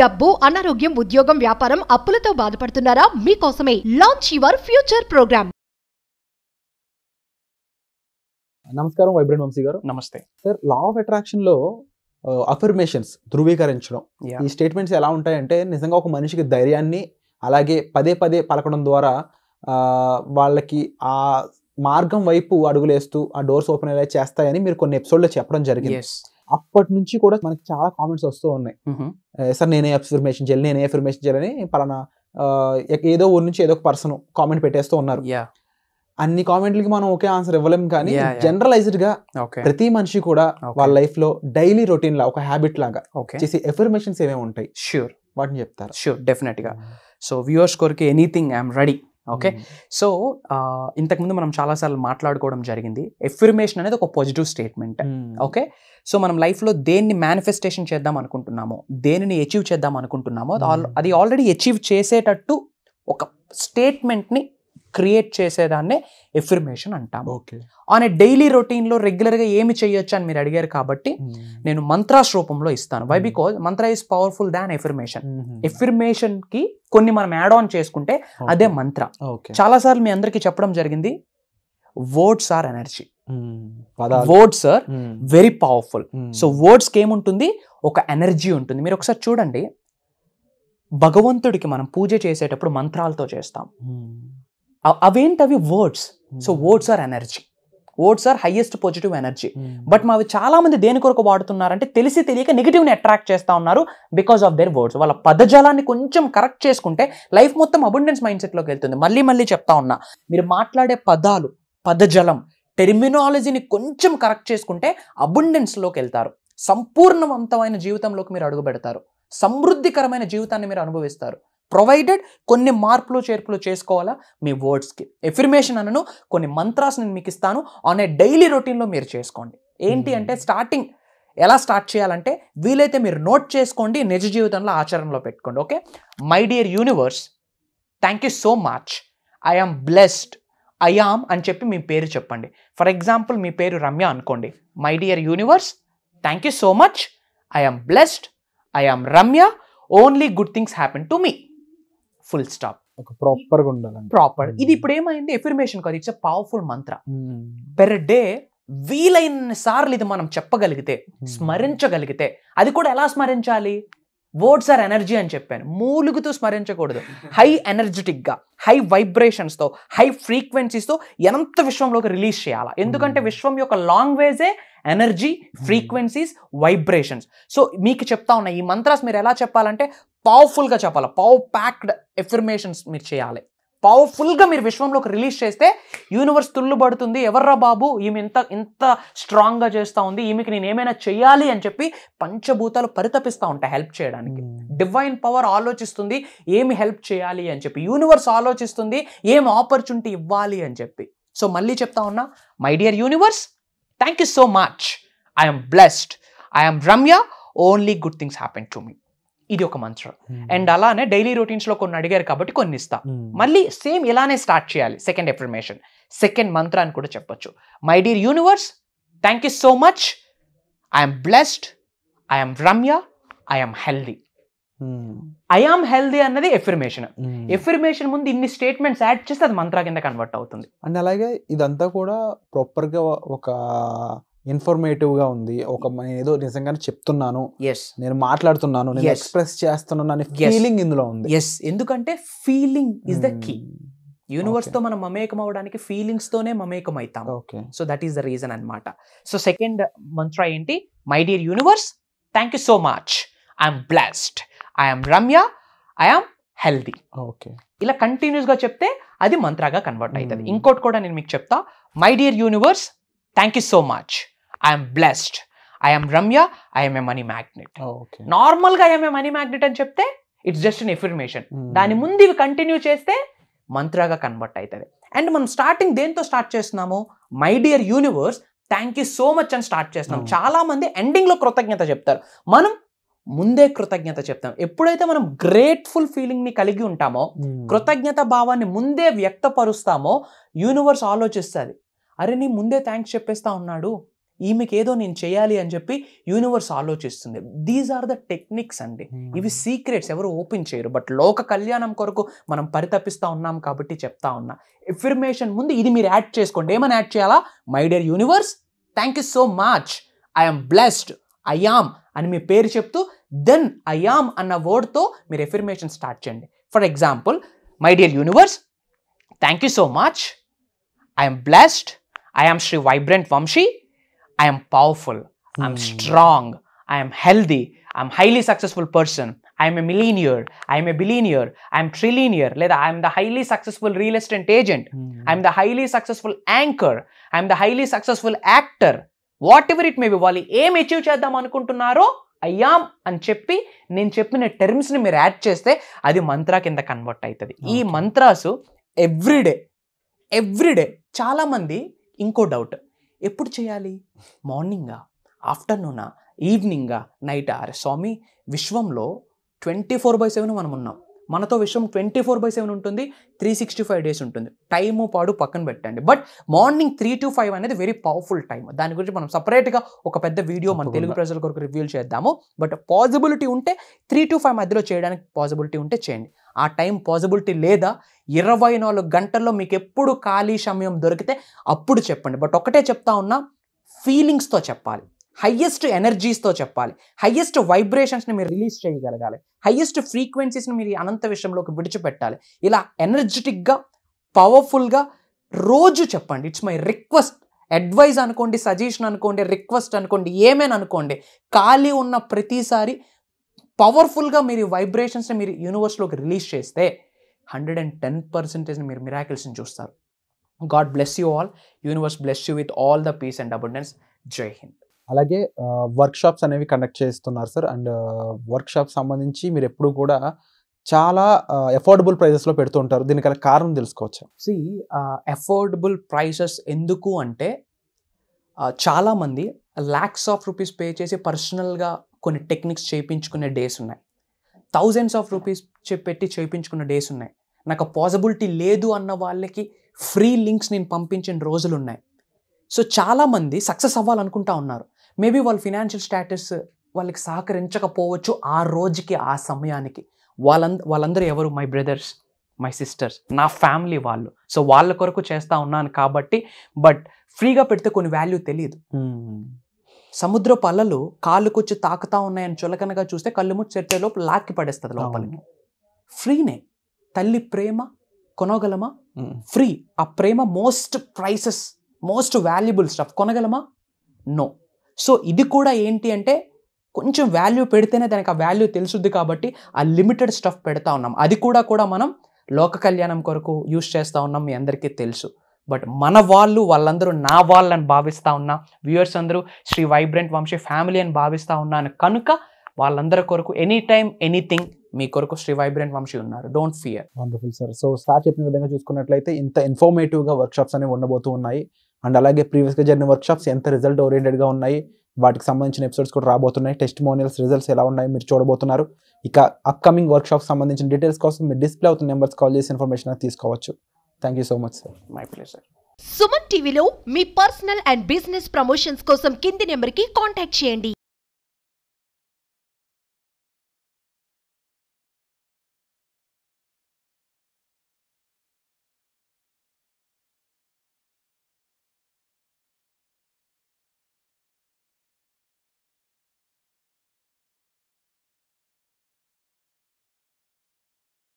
డబ్బు అనారోగ్యం ఉద్యోగం వ్యాపారం అప్పులతో బాధపడుతున్నారా మీకోసమే లాంచ్ యువర్ ఫ్యూచర్ ప్రోగ్రామ్ నమస్కారం వైబ్రెంట్ వంశీ గారు నమస్తే సార్ లా ఆఫ్ అట్రాక్షన్ లో అఫర్మేషన్స్ ధృవీకరించడం ఈ స్టేట్మెంట్స్ ఎలా ఉంటాయంటే నిజంగా ఒక మనిషికి ధైర్యాన్ని అలాగే పదే పదే పలకడం ద్వారా వాళ్ళకి ఆ మార్గం వైపు అడుగులేస్తూ ఆ డోర్స్ ఓపెన్ అయ్యే చేస్తాయని మీరు కొన్ని ఎపిసోడ్లో చెప్పడం జరిగింది అప్పటి నుంచి కూడా మనకి చాలా కామెంట్స్ వస్తూ ఉన్నాయి సార్ నేనే అఫర్మేషన్ చేయాలి నేనే అఫర్మేషన్ చేయాలని పలానా ఏదో ఊరి నుంచి ఏదో ఒక పర్సన్ కామెంట్ పెట్టేస్తూ ఉన్నారు అన్ని కామెంట్లకి మనం ఒకే ఆన్సర్ ఇవ్వలేం కానీ జనరలైజ్డ్ గా ప్రతి మనిషి కూడా వాళ్ళ లైఫ్ లో డైలీ రొటీన్ లా ఒక హ్యాబిట్ లాగా చేసి ఎఫర్మేషన్స్ ఏమేమి ఉంటాయి ష్యూర్ వాటిని చెప్తారు ష్యూర్ డెఫినెట్ గా సో వ్యూవర్స్ కొరకు anything I'm ready okay so ఇంతకుముందు మనం చాలాసార్లు మాట్లాడుకోవడం జరిగింది ఎఫిర్మేషన్ అనేది ఒక పాజిటివ్ స్టేట్మెంట్ ఓకే సో మనం లైఫ్లో దేన్ని మేనిఫెస్టేషన్ చేద్దాం అనుకుంటున్నామో దేనిని అచీవ్ చేద్దాం అనుకుంటున్నామో అది ఆల్రెడీ అచీవ్ చేసేటట్టు ఒక స్టేట్మెంట్ని క్రియేట్ చేసేదాన్నే ఎఫర్మేషన్ అంటాం ఆన్ డైలీ రొటీన్లో రెగ్యులర్గా ఏమి చేయొచ్చు అని మీరు అడిగారు కాబట్టి నేను మంత్రాస్ రూపంలో ఇస్తాను why because mantra is powerful than affirmation affirmation కి కొన్ని మనం యాడ్ ఆన్ చేసుకుంటే అదే మంత్ర చాలాసార్లు మీ అందరికీ చెప్పడం జరిగింది words are energy words are very powerful so వర్డ్స్కి ఏముంటుంది ఒక ఎనర్జీ ఉంటుంది మీరు ఒకసారి చూడండి భగవంతుడికి మనం పూజ చేసేటప్పుడు మంత్రాలతో చేస్తాం అవేంటి అవి words so words are energy words are highest positive energy but మావి చాలా మంది దేని కొరకు వాడుతున్నారంటే తెలిసి తెలియక నెగిటివ్ని అట్రాక్ట్ చేస్తా ఉన్నారు బికాస్ ఆఫ్ దేర్ వర్డ్స్ వాళ్ళ పదజాలాన్ని కొంచెం కరెక్ట్ చేసుకుంటే లైఫ్ మొత్తం అబుండెన్స్ మైండ్ సెట్లోకి వెళ్తుంది మళ్ళీ మళ్ళీ చెప్తా ఉన్నా మీరు మాట్లాడే పదాలు పదజలం టెర్మినాలజీని కొంచెం కరెక్ట్ చేసుకుంటే అబుండెన్స్లోకి వెళ్తారు సంపూర్ణవంతమైన జీవితంలోకి మీరు అడుగు పెడతారు సమృద్ధికరమైన జీవితాన్ని మీరు అనుభవిస్తారు ప్రొవైడెడ్ కొన్ని మార్పులు చేర్పులు చేసుకోవాలా మీ వర్డ్స్కి ఎఫిర్మేషన్ అనను కొన్ని మంత్రాస్ నేను మీకు ఇస్తాను ఆన్ ఏ డైలీ రొటీన్లో మీరు చేసుకోండి ఏంటి అంటే స్టార్టింగ్ ఎలా స్టార్ట్ చేయాలంటే వీలైతే మీరు నోట్ చేసుకోండి నిజ జీవితంలో ఆచరణలో పెట్టుకోండి okay my dear universe thank you so much I am blessed I am అని చెప్పి మీ పేరు చెప్పండి ఫర్ ఎగ్జాంపుల్ మీ పేరు రమ్య అనుకోండి my dear universe thank you so much I am blessed I am Ramya only good things happen to me full stop proper గా ఉండాలి proper hmm. ఇది ఇప్పుడు ఏమైంది ఎఫర్మేషన్ కాదు it's powerful mantra per day వీలైన సార్లు ఇది మనం చెప్పగలిగితే hmm. స్మరించగలిగితే అది కూడా ఎలా స్మరించాలి వర్డ్స్ ఆర్ ఎనర్జీ అని చెప్పాను మూలుగుతూ స్మరించకూడదు హై గా హై వైబ్రేషన్స్తో హై ఫ్రీక్వెన్సీస్తో ఎంత విశ్వంలోకి రిలీజ్ చేయాలి hmm. ఎందుకంటే విశ్వం యొక్క language energy frequencies vibrations so మీకు చెప్తా ఉన్నాయి ఈ మంత్రాస్ మీరు ఎలా చెప్పాలంటే పవర్ఫుల్గా చెప్పాలి పవర్ ప్యాక్డ్ ఎఫర్మేషన్స్ మీరు చేయాలి పవర్ఫుల్గా మీరు విశ్వంలోకి రిలీజ్ చేస్తే యూనివర్స్ పడుతుంది ఎవర్రా బాబు ఈమె ఇంత ఇంత స్ట్రాంగ్గా చేస్తూ ఉంది ఈమెకి నేను ఏమైనా చేయాలి అని చెప్పి పంచభూతాలు పరితపిస్తూ ఉంటాయి హెల్ప్ చేయడానికి hmm. డివైన్ పవర్ ఆలోచిస్తుంది ఏమి హెల్ప్ చేయాలి అని చెప్పి యూనివర్స్ ఆలోచిస్తుంది ఏం ఆపర్చునిటీ ఇవ్వాలి అని చెప్పి సో మళ్ళీ చెప్తా ఉన్నా my dear universe thank you so much I'm blessed I'm Ramya only good things happen to me ఇది ఒక మంత్రం hmm. అండ్ అలానే డైలీ రొటీన్స్లో కొన్ని అడిగారు కాబట్టి కొన్ని ఇస్తా hmm. మళ్ళీ సేమ్ ఇలానే స్టార్ట్ చేయాలి సెకండ్ ఎఫర్మేషన్ సెకండ్ మంత్ర అని కూడా చెప్పొచ్చు my dear universe thank you so much I'm blessed I'm Ramya I'm healthy hmm. I am healthy అన్నది ఎఫర్మేషన్ ఎఫర్మేషన్ ముందు ఇన్ని స్టేట్మెంట్స్ యాడ్ చేస్తే అది మంత్ర కింద కన్వర్ట్ అవుతుంది అండ్ అలాగే ఇదంతా కూడా ప్రాపర్గా ఒక ఇన్ఫర్మేటివ్గా ఉంది ఒక ఏదో నిజంగానే చెప్తున్నాను ఎస్ నేను మాట్లాడుతున్నాను నేను ఎక్స్ప్రెస్ చేస్తున్నాను అనే ఫీలింగ్ ఇందులో ఉంది ఎస్ ఎందుకంటే feeling is the key universe తో మనం మమేకం అవడానికి ఫీలింగ్స్ తోనే మమేకం అవుతాం so that is the reason అనమాట సో సెకండ్ మంత్ర ఏంటి my dear universe thank you so much I'm blessed I'm Ramya I'm healthy okay ఇలా కంటిన్యూస్గా చెప్తే అది మంత్రాగా కన్వర్ట్ అవుతుంది hmm. ఇంకోటి కూడా నేను మీకు చెప్తా my dear universe thank you so much I'm blessed I'm Ramya I'm a money magnet నార్మల్గా ఐఎమ్ ఏ మనీ మ్యాగ్నెట్ అని చెప్తే ఇట్స్ జస్ట్ అన్ ఎఫర్మేషన్ దాని ముందు ఇవి కంటిన్యూ చేస్తే మంత్రాగా కన్వర్ట్ అవుతుంది అండ్ మనం స్టార్టింగ్ దేంతో స్టార్ట్ చేస్తున్నాము my dear universe thank you so much అని స్టార్ట్ చేస్తున్నాం hmm. చాలా మంది ఎండింగ్లో కృతజ్ఞత చెప్తారు మనం ముందే కృతజ్ఞత చెప్తాం ఎప్పుడైతే మనం గ్రేట్ఫుల్ ఫీలింగ్ ని కలిగి ఉంటామో hmm. కృతజ్ఞత భావాన్ని ముందే వ్యక్తపరుస్తామో యూనివర్స్ ఆలోచిస్తుంది అరే నీ ముందే థ్యాంక్స్ చెప్పేస్తా ఉన్నాడు ఈమెకేదో నేను చేయాలి అని చెప్పి యూనివర్స్ ఆలోచిస్తుంది దీస్ ఆర్ ద టెక్నిక్స్ అండి hmm. ఇవి సీక్రెట్స్ ఎవరు ఓపెన్ చేయరు బట్ లోక కళ్యాణం కొరకు మనం పరితపిస్తూ ఉన్నాం కాబట్టి చెప్తా ఉన్నా ఎఫిర్మేషన్ ముందు ఇది మీరు యాడ్ చేసుకోండి ఏమని యాడ్ చేయాలా my dear universe thank you so much I'm blessed I am మీ పేరు చెప్తూ దెన్ అయామ్ అన్న వర్డ్తో మీరు ఎఫిర్మేషన్ స్టార్ట్ చేయండి for example my dear universe thank you so much I'm blessed I'm Shri vibrant Vamshi I'm powerful I'm strong I'm healthy I'm highly successful person I'm a millionaire I'm a billionaire I'm trillionaire లేదా I'm the highly successful real estate agent I'm the highly successful anchor I'm the highly successful actor whatever it may be వాళ్ళు ఏం achieve చేద్దాం అనుకుంటున్నారో అయ్యాం అని చెప్పి నేను చెప్పిన టెర్మ్స్ని మీరు యాడ్ చేస్తే అది మంత్ర కింద కన్వర్ట్ అవుతుంది ఈ మంత్రాసు ఎవ్రీడే ఎవ్రీడే చాలామంది ఇంకో డౌట్ ఎప్పుడు చేయాలి మార్నింగా ఆఫ్టర్నూనా ఈవినింగా నైటా అరే స్వామి విశ్వంలో ట్వంటీ ఫోర్ బై సెవెన్ మనం ఉన్నాం మనతో విశ్వం ట్వంటీ ఫోర్ బై సెవెన్ ఉంటుంది త్రీ సిక్స్టీ ఫైవ్ డేస్ ఉంటుంది టైము పాడు పక్కన పెట్టండి but morning three to five అనేది వెరీ పవర్ఫుల్ టైం దాని గురించి మనం సపరేట్గా ఒక పెద్ద వీడియో మన తెలుగు ప్రజల కొరకు రివ్యూల్ చేద్దాము బట్ పాసిబిలిటీ ఉంటే త్రీ టు ఫైవ్ మధ్యలో చేయడానికి పాసిబిలిటీ ఉంటే చేయండి ఆ టైం పాసిబిలిటీ లేదా ఇరవై నాలుగు గంటల్లో మీకు ఎప్పుడు ఖాళీ సమయం దొరికితే అప్పుడు చెప్పండి బట్ ఒకటే చెప్తా ఉన్నా ఫీలింగ్స్తో చెప్పాలి హయ్యెస్ట్ ఎనర్జీస్తో చెప్పాలి హయ్యెస్ట్ వైబ్రేషన్స్ని మీరు రిలీజ్ చేయగలగాలి హయ్యెస్ట్ ఫ్రీక్వెన్సీస్ని మీరు అనంత విషయంలోకి విడిచిపెట్టాలి ఇలా ఎనర్జెటిక్గా పవర్ఫుల్గా రోజు చెప్పండి ఇట్స్ మై రిక్వెస్ట్ అడ్వైజ్ అనుకోండి సజెషన్ అనుకోండి రిక్వెస్ట్ అనుకోండి ఏమైనా అనుకోండి ఖాళీ ఉన్న ప్రతిసారి పవర్ఫుల్గా మీరు వైబ్రేషన్స్ని మీరు యూనివర్స్లోకి రిలీజ్ చేస్తే హండ్రెడ్ అండ్ టెన్ పర్సెంటేజ్ని మీరు మిరాకిల్స్ని చూస్తారు god bless you all universe bless you with all the peace and abundance జై హింద్ అలాగే వర్క్షాప్స్ అనేవి కండక్ట్ చేస్తున్నారు సార్ అండ్ వర్క్షాప్ సంబంధించి మీరు ఎప్పుడు కూడా చాలా ఎఫోర్డబుల్ ప్రైజెస్లో పెడుతుంటారు దీనికి గల కారణం తెలుసుకోవచ్చు సి ఎఫోర్డబుల్ ప్రైసెస్ ఎందుకు అంటే చాలామంది ల్యాక్స్ ఆఫ్ రూపీస్ పే చేసి పర్సనల్గా కొన్ని టెక్నిక్స్ చేయించుకునే డేస్ ఉన్నాయి థౌజండ్స్ ఆఫ్ రూపీస్ పెట్టి చేయించుకున్న డేస్ ఉన్నాయి నాకు పాజిబిలిటీ లేదు అన్న వాళ్ళకి ఫ్రీ లింక్స్ నేను పంపించిన రోజులు ఉన్నాయి సో చాలామంది సక్సెస్ అవ్వాలనుకుంటా ఉన్నారు మేబీ వాళ్ళ ఫినాన్షియల్ స్టేటస్ వాళ్ళకి సహకరించకపోవచ్చు ఆ రోజుకి ఆ సమయానికి వాళ్ళంద వాళ్ళందరూ ఎవరు మై బ్రదర్స్ మై సిస్టర్స్ నా ఫ్యామిలీ వాళ్ళు సో వాళ్ళ కొరకు చేస్తూ ఉన్నాను కాబట్టి బట్ ఫ్రీగా పెడితే కొన్ని వాల్యూ తెలియదు సముద్రపు అలలు కాలుకొచ్చి తాకుతా ఉన్నాయని చులకనగా చూస్తే కళ్ళు ముచ్చి చెట్టే లోపు లాక్కి పడేస్తుంది లోపలికి ఫ్రీనే తల్లి ప్రేమ కొనగలమా ఫ్రీ ఆ ప్రేమ most prices most valuable stuff కొనగలమా నో సో ఇది కూడా ఏంటి అంటే కొంచెం వాల్యూ పెడితేనే దానికి ఆ వాల్యూ తెలుసుద్ది కాబట్టి ఆ లిమిటెడ్ స్టఫ్ పెడతా ఉన్నాం అది కూడా కూడా మనం లోక కళ్యాణం కొరకు యూస్ చేస్తూ ఉన్నాం మీ అందరికీ తెలుసు బట్ మన వాళ్ళు వాళ్ళందరూ నా వాళ్ళని భావిస్తూ ఉన్నా వ్యూవర్స్ అందరూ శ్రీ వైబ్రెంట్ వంశీ ఫ్యామిలీ అని భావిస్తూ ఉన్నాను కనుక వాళ్ళందరి కొరకు ఎనీ టైం ఎనీథింగ్ మీ కొరకు శ్రీ వైబ్రెంట్ వంశీ ఉన్నారు don't fear wonderful sir so sir చెప్పిన విధంగా చూసుకున్నట్లయితే ఇంత ఇన్ఫర్మేటివ్గా వర్క్షాప్స్ అనేవి ఉండబోతూ ఉన్నాయి అండ్ అలాగే ప్రీవియస్గా జరిగిన వర్క్షాప్స్ ఎంత రిజల్ట్ ఓరియంటెడ్గా ఉన్నాయి వాటికి సంబంధించిన ఎపిసోడ్స్ కూడా రాబోతున్నాయి టెస్ట్ మోనియల్స్ రిజల్ట్స్ ఎలా ఉన్నాయి మీరు చూడబోతున్నారు ఇక అప్కమింగ్ వర్క్షాప్ సంబంధించిన డీటెయిల్స్ కోసం మీరు డిస్ప్లే అవుతున్న నెంబర్స్ కాల్ చేసి ఇన్ఫర్మేషన్ తీసుకోవచ్చు thank you so much sir my pleasure Suman టీవీలో మీ పర్సనల్ అండ్ బిజినెస్ ప్రమోషన్స్ కోసం కింది నెంబర్కి కాంటాక్ట్ చేయండి